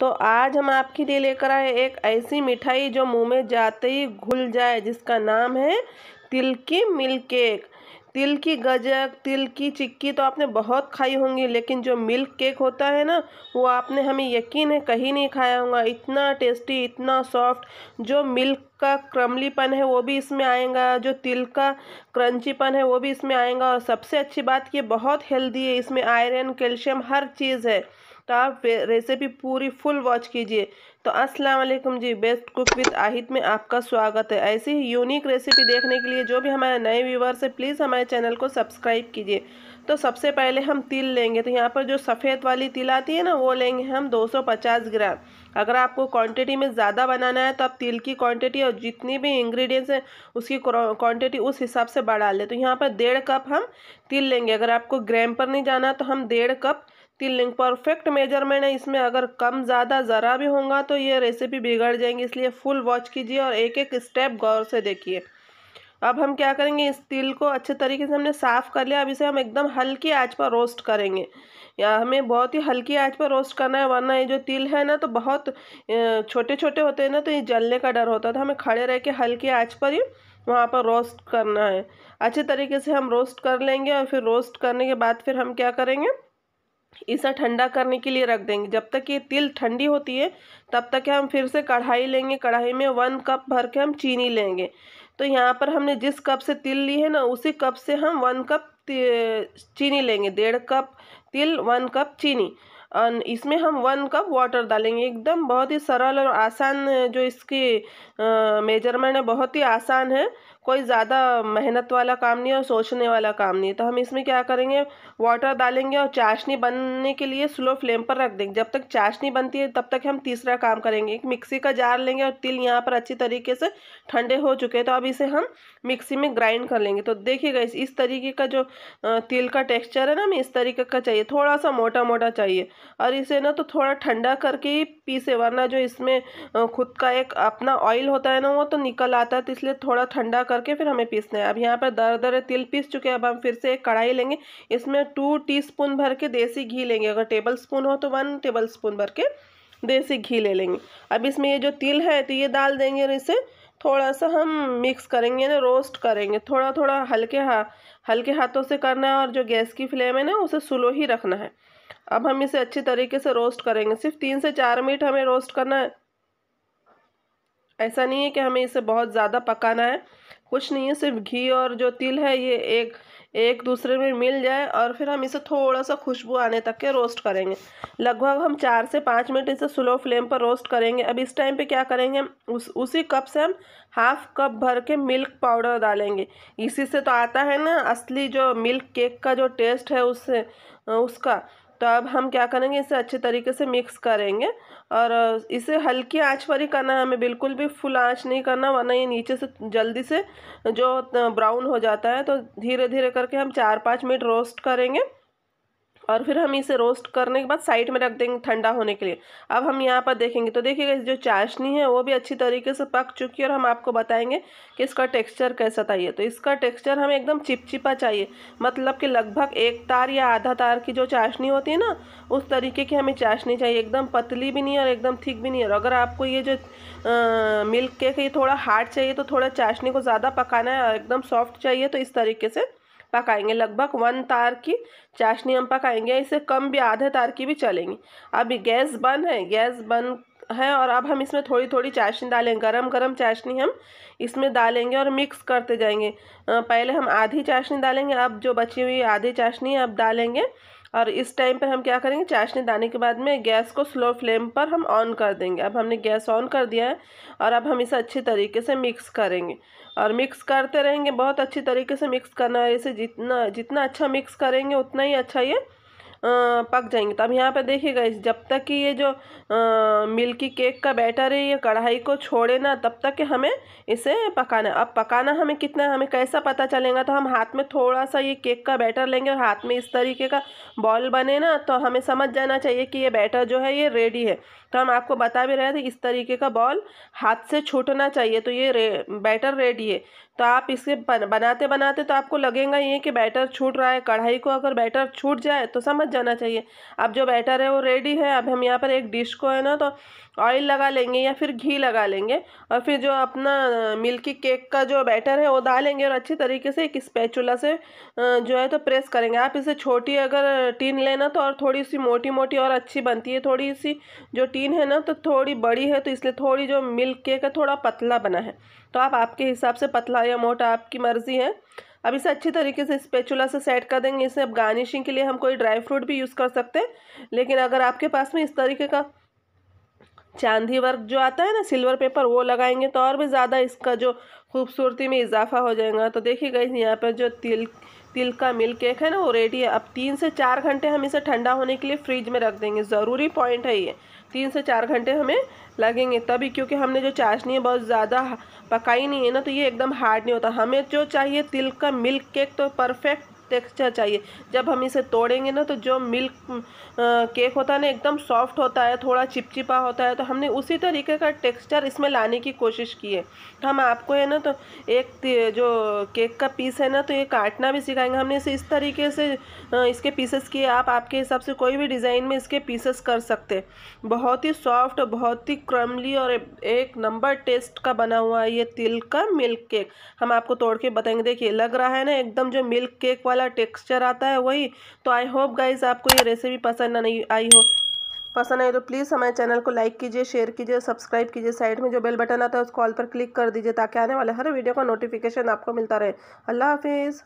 तो आज हम आपके लिए लेकर आए एक ऐसी मिठाई जो मुंह में जाते ही घुल जाए जिसका नाम है तिल की मिल्क केक तिल की गजक तिल की चिक्की तो आपने बहुत खाई होंगी लेकिन जो मिल्क केक होता है ना वो आपने हमें यकीन है कहीं नहीं खाया होगा इतना टेस्टी इतना सॉफ्ट जो मिल्क का क्रमलीपन है वो भी इसमें आएगा जो तिल का क्रंचीपन है वो भी इसमें आएगा और सबसे अच्छी बात ये बहुत हेल्दी है इसमें आयरन कैल्शियम हर चीज़ है तो आप रेसिपी पूरी फुल वॉच कीजिए तो अस्सलाम वालेकुम जी बेस्ट कुक विद आहिद में आपका स्वागत है ऐसी ही यूनिक रेसिपी देखने के लिए जो भी हमारे नए व्यूवर्स है प्लीज़ हमारे चैनल को सब्सक्राइब कीजिए तो सबसे पहले हम तिल लेंगे तो यहाँ पर जो सफ़ेद वाली तिल आती है ना वो लेंगे हम 250 ग्राम अगर आपको क्वांटिटी में ज़्यादा बनाना है तो आप तिल की क्वांटिटी और जितनी भी इंग्रेडिएंट्स हैं उसकी क्वांटिटी उस हिसाब से बढ़ा लें तो यहाँ पर डेढ़ कप हम तिल लेंगे अगर आपको ग्राम पर नहीं जाना तो हम डेढ़ कप तिल परफेक्ट मेजरमेंट है इसमें अगर कम ज़्यादा ज़रा भी होगा तो ये रेसिपी बिगड़ जाएंगी इसलिए फुल वॉच कीजिए और एक एक स्टेप गौर से देखिए अब हम क्या करेंगे इस तिल को अच्छे तरीके से हमने साफ़ कर लिया अब इसे हम एकदम हल्की आंच पर रोस्ट करेंगे या हमें बहुत ही हल्की आंच पर रोस्ट करना है वरना ये जो तिल है ना तो बहुत छोटे छोटे होते हैं ना तो ये जलने का डर होता था तो हमें खड़े रह के हल्की आंच पर ही वहाँ पर रोस्ट करना है अच्छे तरीके से हम रोस्ट कर लेंगे और फिर रोस्ट करने के बाद फिर हम क्या करेंगे इसे ठंडा करने के लिए रख देंगे जब तक ये तिल ठंडी होती है तब तक हम फिर से कढ़ाई लेंगे कढ़ाई में वन कप भर के हम चीनी लेंगे तो यहाँ पर हमने जिस कप से तिल ली है ना उसी कप से हम वन कप चीनी लेंगे डेढ़ कप तिल वन कप चीनी और इसमें हम वन कप वाटर डालेंगे एकदम बहुत ही सरल और आसान जो इसकी मेजरमेंट है बहुत ही आसान है कोई ज़्यादा मेहनत वाला काम नहीं है और सोचने वाला काम नहीं है तो हम इसमें क्या करेंगे वाटर डालेंगे और चाशनी बनने के लिए स्लो फ्लेम पर रख देंगे जब तक चाशनी बनती है तब तक हम तीसरा काम करेंगे एक मिक्सी का जार लेंगे और तिल यहाँ पर अच्छी तरीके से ठंडे हो चुके हैं तो अब इसे हम मिक्सी में ग्राइंड कर लेंगे तो देखिएगा इस इस तरीके का जो तिल का टेक्स्चर है ना हमें इस तरीके का चाहिए थोड़ा सा मोटा मोटा चाहिए और इसे ना तो थोड़ा ठंडा करके ही पीसे वरना जो इसमें खुद का एक अपना ऑयल होता है ना वो तो निकल आता है तो इसलिए थोड़ा ठंडा करके फिर हमें पीसना है अब यहाँ पर दर दर तिल पीस चुके हैं अब हम फिर से एक कढ़ाई लेंगे इसमें टू टीस्पून भर के देसी घी लेंगे अगर टेबल स्पून हो तो वन टेबल स्पून भर के देसी घी ले लेंगे अब इसमें ये जो तिल है तो ये डाल देंगे और इसे थोड़ा सा हम मिक्स करेंगे ना रोस्ट करेंगे थोड़ा थोड़ा हल्के हा हल्के हाथों से करना है और जो गैस की फ्लेम है ना उसे स्लो ही रखना है अब हम इसे अच्छी तरीके से रोस्ट करेंगे सिर्फ तीन से चार मिनट हमें रोस्ट करना है ऐसा नहीं है कि हमें इसे बहुत ज़्यादा पकाना है कुछ नहीं है सिर्फ घी और जो तिल है ये एक एक दूसरे में मिल जाए और फिर हम इसे थोड़ा सा खुशबू आने तक के रोस्ट करेंगे लगभग हम चार से पाँच मिनट इसे स्लो फ्लेम पर रोस्ट करेंगे अब इस टाइम पे क्या करेंगे उस उसी कप से हम हाफ कप भर के मिल्क पाउडर डालेंगे इसी से तो आता है ना असली जो मिल्क केक का जो टेस्ट है उससे उसका तो अब हम क्या करेंगे इसे अच्छे तरीके से मिक्स करेंगे और इसे हल्की आँच पर ही करना है हमें बिल्कुल भी फुल आँच नहीं करना वरना ये नीचे से जल्दी से जो ब्राउन हो जाता है तो धीरे धीरे करके हम चार पाँच मिनट रोस्ट करेंगे और फिर हम इसे रोस्ट करने के बाद साइड में रख देंगे ठंडा होने के लिए अब हम यहाँ पर देखेंगे तो देखिएगा जो चाशनी है वो भी अच्छी तरीके से पक चुकी है और हम आपको बताएंगे कि इसका टेक्सचर कैसा चाहिए तो इसका टेक्सचर हमें एकदम चिपचिपा चाहिए मतलब कि लगभग एक तार या आधा तार की जो चाशनी होती है ना उस तरीके की हमें चाशनी चाहिए एकदम पतली भी नहीं और एकदम थिक भी नहीं और अगर आपको ये जो मिल्क केक है ये थोड़ा हार्ड चाहिए तो थोड़ा चाशनी को ज़्यादा पकाना है और एकदम सॉफ्ट चाहिए तो इस तरीके से पकाएंगे लगभग वन तार की चाशनी हम पकाएंगे इसे कम भी आधे तार की भी चलेंगी अभी गैस बंद है गैस बंद है और अब हम इसमें थोड़ी थोड़ी चाशनी डालेंगे गरम गरम चाशनी हम इसमें डालेंगे और मिक्स करते जाएंगे पहले हम आधी चाशनी डालेंगे अब जो बची हुई आधी चाशनी है अब डालेंगे और इस टाइम पर हम क्या करेंगे चाशनी डालने के बाद में गैस को स्लो फ्लेम पर हम ऑन कर देंगे अब हमने गैस ऑन कर दिया है और अब हम इसे अच्छी तरीके से मिक्स करेंगे और मिक्स करते रहेंगे बहुत अच्छी तरीके से मिक्स करना है इसे जितना जितना अच्छा मिक्स करेंगे उतना ही अच्छा ये पक जाएंगे तो अब यहाँ पर देखिएगा इस जब तक कि ये जो मिल्की केक का बैटर है ये कढ़ाई को छोड़े ना तब तक कि हमें इसे पकाना अब पकाना हमें कितना हमें कैसा पता चलेगा तो हम हाथ में थोड़ा सा ये केक का बैटर लेंगे और हाथ में इस तरीके का बॉल बने ना तो हमें समझ जाना चाहिए कि ये बैटर जो है ये रेडी है तो हम आपको बता भी रहे थे इस तरीके का बॉल हाथ से छूटना चाहिए तो ये रे, बैटर रेडी है तो आप इसे बनाते बनाते तो आपको लगेगा ये कि बैटर छूट रहा है कढ़ाई को अगर बैटर छूट जाए तो समझ जाना चाहिए अब जो बैटर है वो रेडी है अब हम यहाँ पर एक डिश को है ना तो ऑयल लगा लेंगे या फिर घी लगा लेंगे और फिर जो अपना मिल्की केक का जो बैटर है वो डालेंगे और अच्छी तरीके से एक स्पैचुला से जो है तो प्रेस करेंगे आप इसे छोटी अगर टीन लेना तो और थोड़ी सी मोटी मोटी और अच्छी बनती है थोड़ी सी जो टीन है ना तो थोड़ी बड़ी है तो इसलिए थोड़ी जो मिल्क केक है थोड़ा पतला बना है तो आप आपके हिसाब से पतला या मोटा आपकी मर्ज़ी है अब इसे अच्छी तरीके से स्पेचुला से सेट कर देंगे इसे अब गार्निशिंग के लिए हम कोई ड्राई फ्रूट भी यूज़ कर सकते हैं लेकिन अगर आपके पास में इस तरीके का चांदी वर्क जो आता है ना सिल्वर पेपर वो लगाएंगे तो और भी ज़्यादा इसका जो खूबसूरती में इजाफा हो जाएगा तो देखिए गई यहाँ पर जो तिल तिल का मिल्क केक है ना वो रेडी है अब तीन से चार घंटे हम इसे ठंडा होने के लिए फ्रिज में रख देंगे ज़रूरी पॉइंट है ये तीन से चार घंटे हमें लगेंगे तभी क्योंकि हमने जो चाशनी है बहुत ज़्यादा पकाई नहीं है ना तो ये एकदम हार्ड नहीं होता हमें जो चाहिए तिल का मिल्क केक तो परफेक्ट टेक्सचर चाहिए जब हम इसे तोड़ेंगे ना तो जो मिल्क केक होता है ना एकदम सॉफ्ट होता है थोड़ा चिपचिपा होता है तो हमने उसी तरीके का टेक्सचर इसमें लाने की कोशिश की है हम आपको है ना तो एक जो केक का पीस है ना तो ये काटना भी सिखाएंगे हमने इसे इस तरीके से इसके पीसेस किए आप आपके हिसाब से कोई भी डिज़ाइन में इसके पीसेस कर सकते बहुत ही सॉफ्ट बहुत ही क्रमली और एक नंबर टेस्ट का बना हुआ है ये तिल का मिल्क केक हम आपको तोड़ के बताएंगे देखिए लग रहा है ना एकदम जो मिल्क केक वाला वाला टेक्सचर आता है वही तो आई होप गाइज आपको ये रेसिपी पसंद नहीं आई हो पसंद आई तो प्लीज़ हमारे चैनल को लाइक कीजिए शेयर कीजिए सब्सक्राइब कीजिए साइड में जो बेल बटन आता है उस कॉल पर क्लिक कर दीजिए ताकि आने वाले हर वीडियो का नोटिफिकेशन आपको मिलता रहे अल्लाह हाफिज़